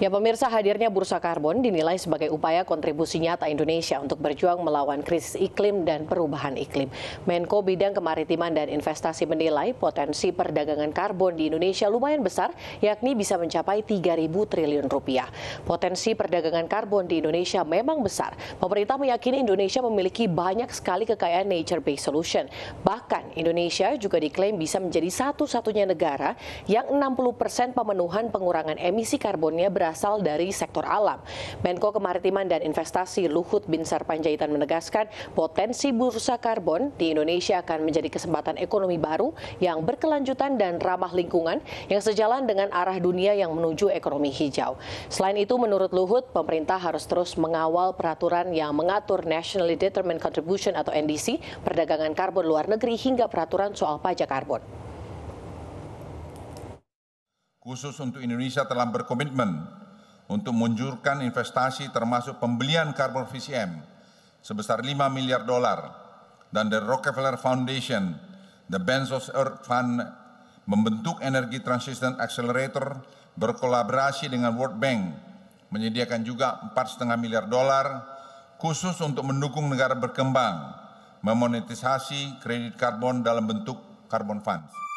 Ya pemirsa hadirnya bursa karbon dinilai sebagai upaya kontribusi nyata Indonesia untuk berjuang melawan krisis iklim dan perubahan iklim. Menko Bidang Kemaritiman dan Investasi menilai potensi perdagangan karbon di Indonesia lumayan besar, yakni bisa mencapai 3.000 triliun rupiah. Potensi perdagangan karbon di Indonesia memang besar. Pemerintah meyakini Indonesia memiliki banyak sekali kekayaan nature-based solution. Bahkan Indonesia juga diklaim bisa menjadi satu-satunya negara yang 60% pemenuhan pengurangan emisi karbonnya berasal berasal dari sektor alam. Menko Kemaritiman dan Investasi Luhut Binsar Panjaitan menegaskan potensi bursa karbon di Indonesia akan menjadi kesempatan ekonomi baru yang berkelanjutan dan ramah lingkungan yang sejalan dengan arah dunia yang menuju ekonomi hijau. Selain itu, menurut Luhut, pemerintah harus terus mengawal peraturan yang mengatur Nationally Determined Contribution atau NDC, perdagangan karbon luar negeri hingga peraturan soal pajak karbon. Khusus untuk Indonesia telah berkomitmen untuk menjurkan investasi termasuk pembelian karbon VCM sebesar 5 miliar dolar dan The Rockefeller Foundation, The Benzos Earth Fund membentuk Energi Transition Accelerator berkolaborasi dengan World Bank menyediakan juga 4,5 miliar dolar khusus untuk mendukung negara berkembang memonetisasi kredit karbon dalam bentuk karbon funds.